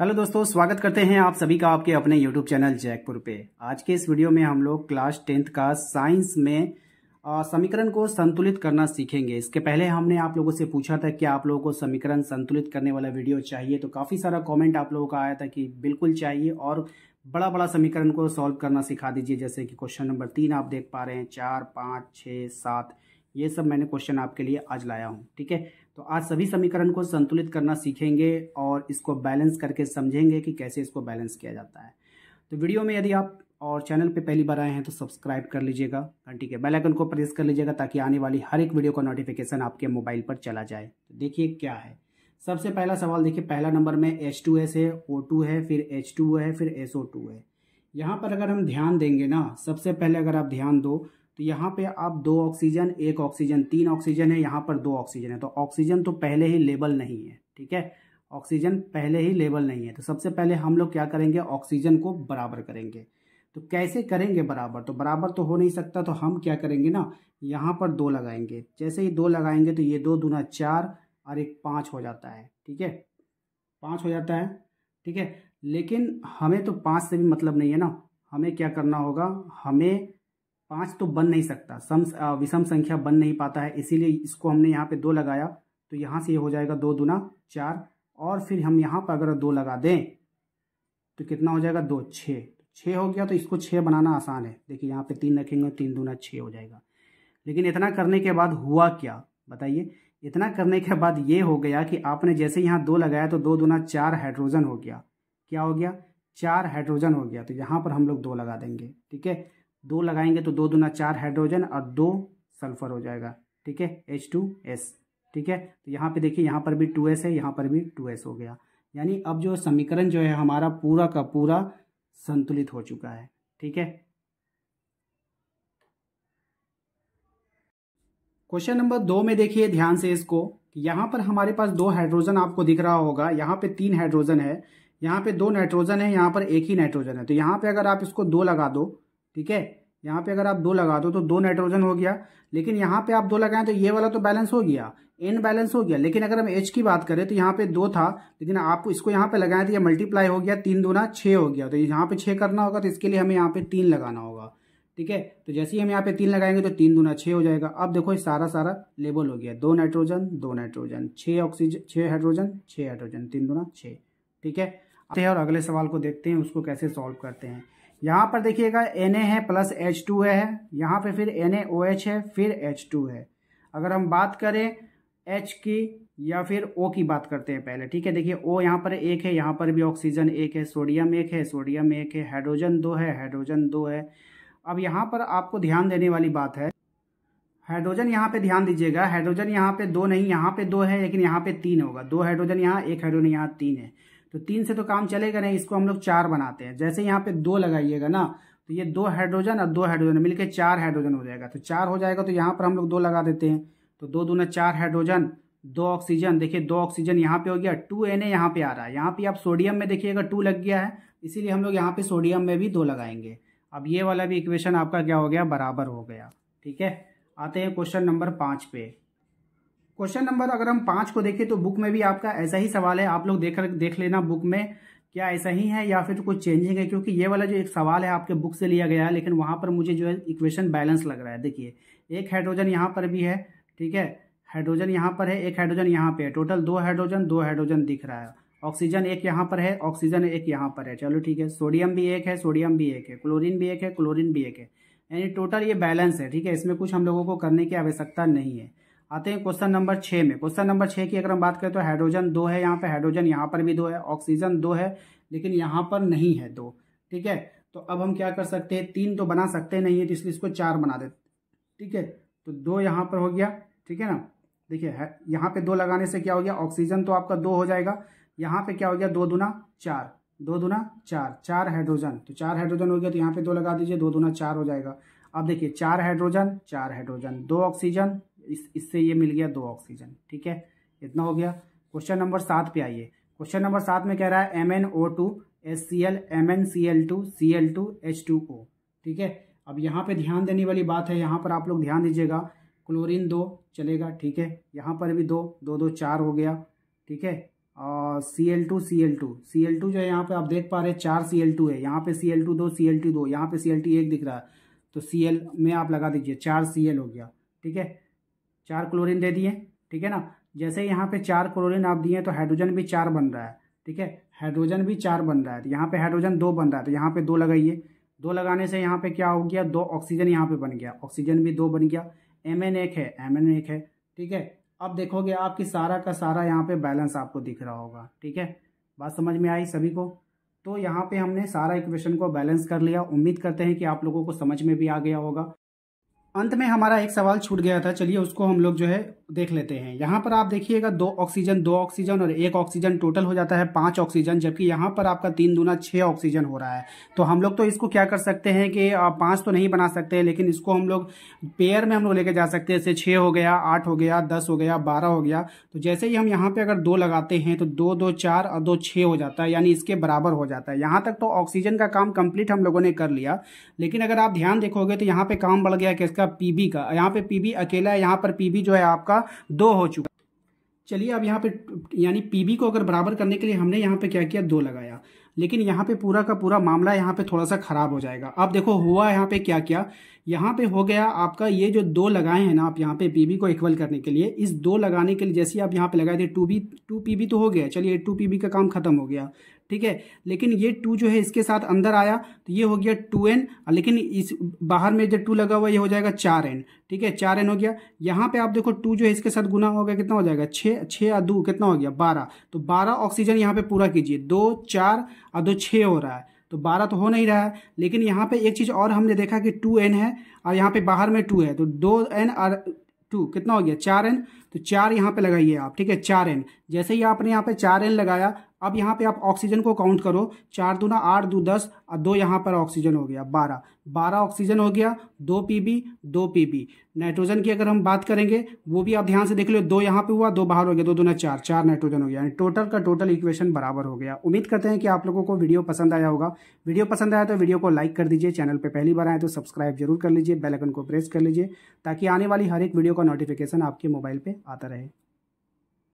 hello दोस्तों स्वागत करते हैं आप सभी का आपके अपने यूट्यूब चैनल जयपुर पे आज के इस वीडियो में हम लोग क्लास टेंथ का साइंस में समीकरण को संतुलित करना सीखेंगे इसके पहले हमने आप लोगों से पूछा था कि आप लोगों को समीकरण संतुलित करने वाला वीडियो चाहिए तो काफ़ी सारा कमेंट आप लोगों का आया था कि बिल्कुल चाहिए और बड़ा बड़ा समीकरण को सॉल्व करना सिखा दीजिए जैसे कि क्वेश्चन नंबर तीन आप देख पा रहे हैं चार पाँच छः सात ये सब मैंने क्वेश्चन आपके लिए आज लाया हूँ ठीक है तो आज सभी समीकरण को संतुलित करना सीखेंगे और इसको बैलेंस करके समझेंगे कि कैसे इसको बैलेंस किया जाता है तो वीडियो में यदि आप और चैनल पे पहली बार आए हैं तो सब्सक्राइब कर लीजिएगा घंटी के बेलाइकन को प्रेस कर लीजिएगा ताकि आने वाली हर एक वीडियो का नोटिफिकेशन आपके मोबाइल पर चला जाए तो देखिए क्या है सबसे पहला सवाल देखिए पहला नंबर में एच टू एस है ओ टू है फिर एच टू है फिर एस ओ टू है यहाँ पर अगर हम ध्यान देंगे ना सबसे पहले अगर आप ध्यान दो तो यहाँ पे आप दो ऑक्सीजन एक ऑक्सीजन तीन ऑक्सीजन है यहाँ पर दो ऑक्सीजन है तो ऑक्सीजन तो पहले ही लेबल नहीं है ठीक है ऑक्सीजन पहले ही लेबल नहीं है तो सबसे पहले हम लोग क्या करेंगे ऑक्सीजन को बराबर करेंगे तो कैसे करेंगे बराबर तो बराबर तो हो नहीं सकता तो हम क्या करेंगे ना यहाँ पर दो लगाएंगे जैसे ही दो लगाएंगे तो ये दो दूना चार और एक पाँच हो जाता है ठीक है पाँच हो जाता है ठीक है लेकिन हमें तो पाँच से भी मतलब नहीं है ना हमें क्या करना होगा हमें पांच तो बन नहीं सकता सम विषम संख्या बन नहीं पाता है इसीलिए इसको हमने यहाँ पे दो लगाया तो यहाँ से ये यह हो जाएगा दो दूना चार और फिर हम यहाँ पर अगर दो लगा दें तो कितना हो जाएगा दो छः तो छः हो गया तो इसको छः बनाना आसान है देखिए यहाँ पे तीन रखेंगे तीन दूना छः हो जाएगा लेकिन इतना करने के बाद हुआ क्या बताइए इतना करने के बाद ये हो गया कि आपने जैसे यहाँ दो लगाया तो दो दूना चार हाइड्रोजन हो गया क्या हो गया चार हाइड्रोजन हो गया तो यहाँ पर हम लोग दो लगा देंगे ठीक है दो लगाएंगे तो दो दुना चार हाइड्रोजन और दो सल्फर हो जाएगा ठीक है एच टू एस ठीक है तो यहाँ पे देखिए यहाँ पर भी टू एस है यहाँ पर भी टू एस हो गया यानी अब जो समीकरण जो है हमारा पूरा का पूरा संतुलित हो चुका है ठीक है क्वेश्चन नंबर दो में देखिए ध्यान से इसको यहाँ पर हमारे पास दो हाइड्रोजन आपको दिख रहा होगा यहाँ पे तीन हाइड्रोजन है यहाँ पे दो नाइट्रोजन है यहाँ पर एक ही नाइट्रोजन है तो यहाँ पे अगर आप इसको दो लगा दो ठीक है यहाँ पे अगर आप दो लगा दो तो दो नाइट्रोजन हो गया लेकिन यहाँ पे आप दो लगाएं तो ये वाला तो बैलेंस हो गया एन बैलेंस हो गया लेकिन अगर हम एच की बात करें तो यहाँ पे दो था लेकिन आप इसको यहाँ पे लगाएं तो ये मल्टीप्लाई हो गया तीन दोना छः हो गया तो यहाँ पे छः करना होगा तो इसके लिए हमें यहाँ पे तीन लगाना होगा ठीक है तो जैसे ही हम यहाँ पे तीन लगाएंगे तो तीन दोना छः हो जाएगा अब देखो ये सारा सारा लेबल हो गया दो नाइट्रोजन दो नाइट्रोजन छः ऑक्सीजन छः हाइड्रोजन छः हाइड्रोजन तीन दोना छः ठीक है और अगले सवाल को देखते हैं उसको कैसे सॉल्व करते हैं यहाँ पर देखिएगा एन ए है प्लस एच टू है यहाँ पे फिर एन एच OH है फिर एच टू है अगर हम बात करें एच की या फिर ओ की बात करते हैं पहले ठीक है देखिए ओ यहाँ पर एक है यहाँ पर भी ऑक्सीजन एक है सोडियम एक है सोडियम एक है हाइड्रोजन दो है हाइड्रोजन दो है अब यहाँ पर आपको ध्यान देने वाली बात है हाइड्रोजन यहाँ पे ध्यान दीजिएगा हाइड्रोजन यहाँ पे दो नहीं यहाँ पे दो है लेकिन यहाँ पे तीन होगा दो हाइड्रोजन यहाँ एक हाइड्रोजन यहाँ तीन है तो तीन से तो काम चलेगा नहीं इसको हम लोग चार बनाते हैं जैसे यहाँ पे दो लगाइएगा ना तो ये दो हाइड्रोजन और दो हाइड्रोजन मिलके चार हाइड्रोजन हो जाएगा तो चार हो जाएगा तो यहाँ पर हम लोग दो लगा देते हैं तो दो ना चार हाइड्रोजन दो ऑक्सीजन देखिए दो ऑक्सीजन यहाँ पे हो गया टू एन ए यहाँ पे आ रहा है यहाँ पे आप सोडियम में देखिएगा टू लग गया है इसीलिए हम लोग यहाँ पे सोडियम में भी दो लगाएंगे अब ये वाला भी इक्वेशन आपका क्या हो गया बराबर हो गया ठीक है आते हैं क्वेश्चन नंबर पाँच पे क्वेश्चन नंबर अगर हम पाँच को देखें तो बुक में भी आपका ऐसा ही सवाल है आप लोग देख देख लेना बुक में क्या ऐसा ही है या फिर कुछ चेंजिंग है क्योंकि ये वाला जो एक सवाल है आपके बुक से लिया गया है लेकिन वहाँ पर मुझे जो है इक्वेशन बैलेंस लग रहा है देखिए एक हाइड्रोजन यहाँ पर भी है ठीक है हाइड्रोजन यहाँ पर है एक हाइड्रोजन यहाँ पे है टोटल दो हाइड्रोजन दो हाइड्रोजन दिख रहा है ऑक्सीजन एक यहाँ पर है ऑक्सीजन एक यहाँ पर है चलो ठीक है सोडियम भी एक है सोडियम भी एक है क्लोरीन भी एक है क्लोरीन भी एक है यानी टोटल ये बैलेंस है ठीक है इसमें कुछ हम लोगों को करने की आवश्यकता नहीं है आते हैं क्वेश्चन नंबर छः में क्वेश्चन नंबर छह की अगर हम बात करें तो हाइड्रोजन दो है यहाँ पे हाइड्रोजन यहाँ पर भी दो है ऑक्सीजन दो है लेकिन यहाँ पर नहीं है दो ठीक है तो अब हम क्या कर सकते हैं तीन तो बना सकते नहीं है तो इसलिए इसको चार बना देते ठीक है तो दो यहाँ पर हो गया ठीक है ना देखिए यहाँ पे दो लगाने से क्या हो गया ऑक्सीजन तो आपका दो हो जाएगा यहाँ पे क्या हो गया दो दुना चार दो दुना चार चार हाइड्रोजन तो चार हाइड्रोजन हो गया तो यहाँ पे दो लगा दीजिए दो दुना चार हो जाएगा अब देखिए चार हाइड्रोजन चार हाइड्रोजन दो ऑक्सीजन इस इससे ये मिल गया दो ऑक्सीजन ठीक है इतना हो गया क्वेश्चन नंबर सात पे आइए क्वेश्चन नंबर सात में कह रहा है M N O two S C L M N C L two C L two H two O ठीक है अब यहाँ पे ध्यान देने वाली बात है यहाँ पर आप लोग ध्यान दीजिएगा क्लोरीन दो चलेगा ठीक है यहाँ पर भी दो दो दो चार हो गया ठीक है C L two C L two C L two जो है यहाँ पे आप देख पा रहे हैं चार सी एल टू है यहाँ पे सी एल टू दो सी एल टू दो यहाँ पे सी एल टू एक दिख रहा है तो सी एल में आप लगा दीजिए चार सी एल हो गया ठीक है चार क्लोरीन दे दिए ठीक है ना जैसे यहाँ पे चार क्लोरीन आप दिए तो हाइड्रोजन भी चार बन रहा है ठीक है हाइड्रोजन भी चार बन रहा है तो यहाँ पे हाइड्रोजन दो बन रहा है तो यहाँ पे दो लगाइए दो लगाने से यहाँ पे क्या हो गया दो ऑक्सीजन यहाँ पे बन गया ऑक्सीजन भी दो बन गया एम एन एक है एम एन एक है ठीक है अब देखोगे आपकी सारा का सारा यहाँ पे बैलेंस आपको दिख रहा होगा ठीक है बात समझ में आई सभी को तो यहाँ पे हमने सारा इक्वेशन को बैलेंस कर लिया उम्मीद करते हैं कि आप लोगों को समझ में भी आ गया होगा अंत में हमारा एक सवाल छूट गया था चलिए उसको हम लोग जो है देख लेते हैं यहाँ पर आप देखिएगा दो ऑक्सीजन दो ऑक्सीजन और एक ऑक्सीजन टोटल हो जाता है पांच ऑक्सीजन जबकि यहाँ पर आपका तीन दुना छः ऑक्सीजन हो रहा है तो हम लोग तो इसको क्या कर सकते हैं कि पांच तो नहीं बना सकते लेकिन इसको हम लोग पेयर में हम लोग लेके जा सकते हैं जैसे छः हो गया आठ हो गया दस हो गया बारह हो गया तो जैसे ही हम यहाँ पर अगर दो लगाते हैं तो दो दो चार और दो छः हो जाता है यानी इसके बराबर हो जाता है यहाँ तक तो ऑक्सीजन का काम कम्प्लीट हम लोगों ने कर लिया लेकिन अगर आप ध्यान देखोगे तो यहाँ पर काम बढ़ गया किसका पी का यहाँ पर पी अकेला है यहाँ पर पी जो है आपका आपका दो हो चुका चलिए अब यहाँ पे यानी पीबी को अगर बराबर करने के लिए हमने यहाँ पे क्या किया दो लगाया लेकिन यहाँ पे पूरा का पूरा मामला यहाँ पे थोड़ा सा खराब हो जाएगा अब देखो हुआ यहाँ पे क्या क्या यहाँ पे हो गया आपका ये जो दो लगाए हैं ना आप यहाँ पे पीबी को इक्वल करने के लिए इस दो लगाने के लिए जैसे आप यहाँ पे लगाए थे टू बी टू पी तो हो गया चलिए टू पी का काम खत्म हो गया ठीक है लेकिन ये टू जो है इसके साथ अंदर आया तो ये हो गया टू एन लेकिन इस बाहर में जो टू लगा हुआ ये हो जाएगा चार एन ठीक है चार एन हो गया यहाँ पे आप देखो टू जो है इसके साथ गुना हो गया कितना हो जाएगा छः छः या दो कितना हो गया बारह तो बारह ऑक्सीजन यहाँ पे पूरा कीजिए दो चार और दो छः हो रहा है तो बारह तो हो नहीं रहा है लेकिन यहाँ पे एक चीज़ और हमने देखा कि टू एन है और यहाँ पे बाहर में टू है तो दो एन और टू कितना हो गया चार एन तो चार यहाँ पे लगाइए आप ठीक है चार एन जैसे ही आपने यहाँ पे चार एन लगाया अब यहाँ पे आप ऑक्सीजन को काउंट करो चार दूना आठ दो दस और दो यहाँ पर ऑक्सीजन हो गया बारह बारह ऑक्सीजन हो गया दो पीबी दो पीबी नाइट्रोजन की अगर हम बात करेंगे वो भी आप ध्यान से देख लो दो यहाँ पे हुआ दो बाहर हो गया दो दूना चार चार नाइट्रोजन हो गया यानी टोटल का टोटल इक्वेशन बराबर हो गया उम्मीद करते हैं कि आप लोगों को वीडियो पसंद आया होगा वीडियो पसंद आया तो वीडियो को लाइक कर दीजिए चैनल पर पहली बार आए तो सब्सक्राइब जरूर कर लीजिए बेलकन को प्रेस कर लीजिए ताकि आने वाली हर एक वीडियो का नोटिफिकेशन आपके मोबाइल पर आता रहे